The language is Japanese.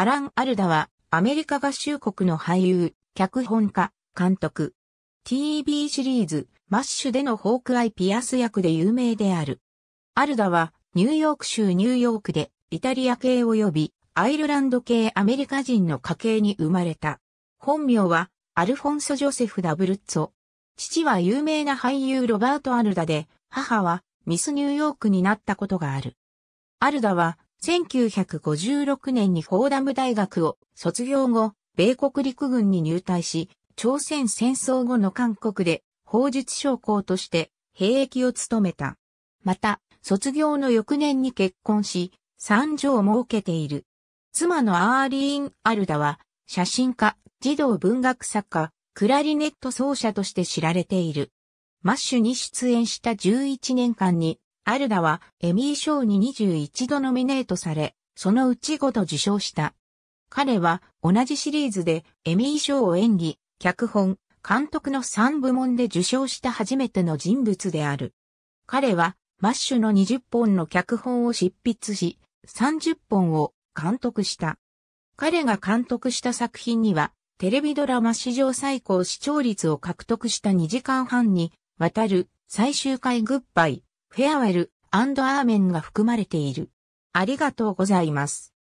アラン・アルダは、アメリカ合衆国の俳優、脚本家、監督。TV シリーズ、マッシュでのホークアイ・ピアス役で有名である。アルダは、ニューヨーク州ニューヨークで、イタリア系及び、アイルランド系アメリカ人の家系に生まれた。本名は、アルフォンソ・ジョセフ・ダブルッツォ。父は有名な俳優ロバート・アルダで、母は、ミス・ニューヨークになったことがある。アルダは、1956年にフォーダム大学を卒業後、米国陸軍に入隊し、朝鮮戦争後の韓国で法術将校として兵役を務めた。また、卒業の翌年に結婚し、三女を設けている。妻のアーリーン・アルダは、写真家、児童文学作家、クラリネット奏者として知られている。マッシュに出演した11年間に、アルダはエミー賞に21度ノミネートされ、そのうち5度受賞した。彼は同じシリーズでエミー賞を演技、脚本、監督の3部門で受賞した初めての人物である。彼はマッシュの20本の脚本を執筆し、30本を監督した。彼が監督した作品には、テレビドラマ史上最高視聴率を獲得した2時間半にわたる最終回グッバイ、フェアウェルアーメンが含まれている。ありがとうございます。